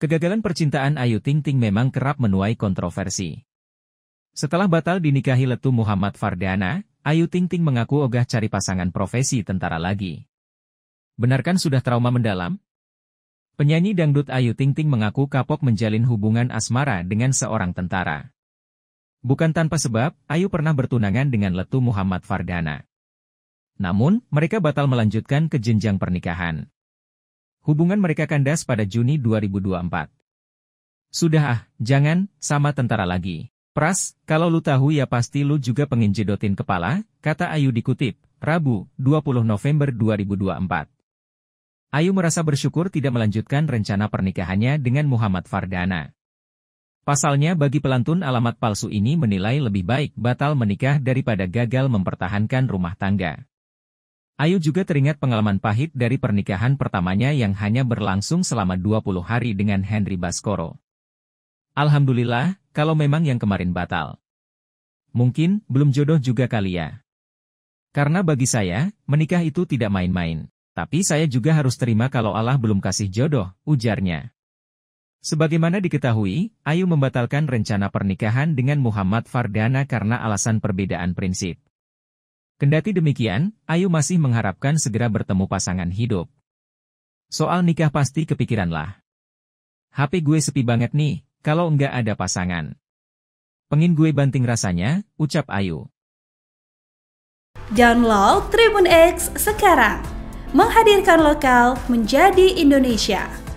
Kegagalan percintaan Ayu Ting Ting memang kerap menuai kontroversi. Setelah batal dinikahi Letu Muhammad Fardana, Ayu Ting Ting mengaku ogah cari pasangan profesi tentara lagi. Benarkan sudah trauma mendalam? Penyanyi dangdut Ayu Ting Ting mengaku kapok menjalin hubungan asmara dengan seorang tentara. Bukan tanpa sebab, Ayu pernah bertunangan dengan Letu Muhammad Fardana. Namun, mereka batal melanjutkan ke jenjang pernikahan. Hubungan mereka kandas pada Juni 2024. Sudah ah, jangan, sama tentara lagi. Pras, kalau lu tahu ya pasti lu juga pengen jedotin kepala, kata Ayu dikutip, Rabu, 20 November 2024. Ayu merasa bersyukur tidak melanjutkan rencana pernikahannya dengan Muhammad Fardana. Pasalnya bagi pelantun alamat palsu ini menilai lebih baik batal menikah daripada gagal mempertahankan rumah tangga. Ayu juga teringat pengalaman pahit dari pernikahan pertamanya yang hanya berlangsung selama 20 hari dengan Henry Baskoro. Alhamdulillah, kalau memang yang kemarin batal. Mungkin, belum jodoh juga kali ya. Karena bagi saya, menikah itu tidak main-main. Tapi saya juga harus terima kalau Allah belum kasih jodoh, ujarnya. Sebagaimana diketahui, Ayu membatalkan rencana pernikahan dengan Muhammad Fardana karena alasan perbedaan prinsip. Kendati demikian, Ayu masih mengharapkan segera bertemu pasangan hidup. Soal nikah pasti kepikiranlah. HP gue sepi banget nih, kalau enggak ada pasangan. Pengin gue banting rasanya, ucap Ayu. Download Tribun X sekarang. Menghadirkan lokal menjadi Indonesia.